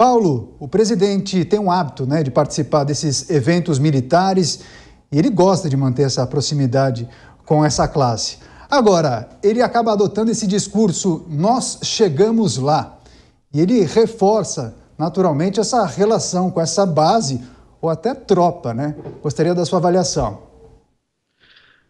Paulo, o presidente tem um hábito né, de participar desses eventos militares e ele gosta de manter essa proximidade com essa classe. Agora, ele acaba adotando esse discurso, nós chegamos lá, e ele reforça naturalmente essa relação com essa base ou até tropa, né? Gostaria da sua avaliação.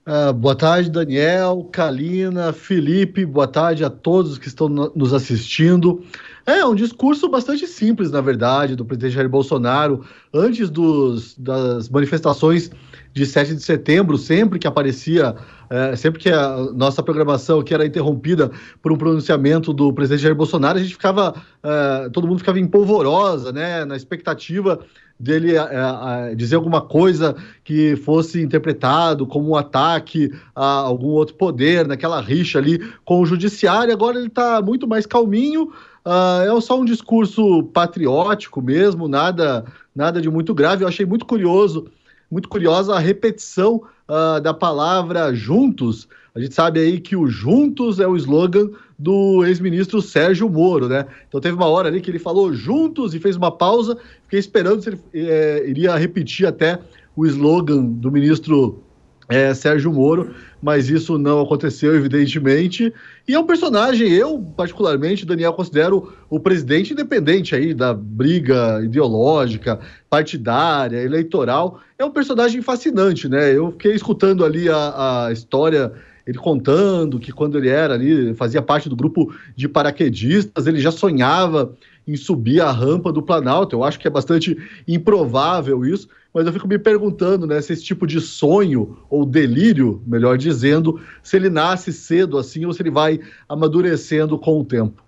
Uh, boa tarde, Daniel, Kalina, Felipe, boa tarde a todos que estão no, nos assistindo. É um discurso bastante simples, na verdade, do presidente Jair Bolsonaro, antes dos, das manifestações de 7 de setembro, sempre que aparecia, é, sempre que a nossa programação que era interrompida por um pronunciamento do presidente Jair Bolsonaro, a gente ficava, é, todo mundo ficava em polvorosa, né, na expectativa dele é, é, é, dizer alguma coisa que fosse interpretado como um ataque a algum outro poder, naquela rixa ali com o judiciário. Agora ele está muito mais calminho. Uh, é só um discurso patriótico mesmo, nada, nada de muito grave. Eu achei muito curioso muito curiosa a repetição uh, da palavra juntos. A gente sabe aí que o juntos é o slogan do ex-ministro Sérgio Moro, né? Então teve uma hora ali que ele falou juntos e fez uma pausa. Fiquei esperando se ele é, iria repetir até o slogan do ministro é, Sérgio Moro, mas isso não aconteceu, evidentemente. E é um personagem, eu particularmente, Daniel, considero o presidente independente aí da briga ideológica, partidária, eleitoral. É um personagem fascinante, né? Eu fiquei escutando ali a, a história ele contando que quando ele era ali, fazia parte do grupo de paraquedistas, ele já sonhava em subir a rampa do Planalto. Eu acho que é bastante improvável isso, mas eu fico me perguntando né, se esse tipo de sonho ou delírio, melhor dizendo, se ele nasce cedo assim ou se ele vai amadurecendo com o tempo.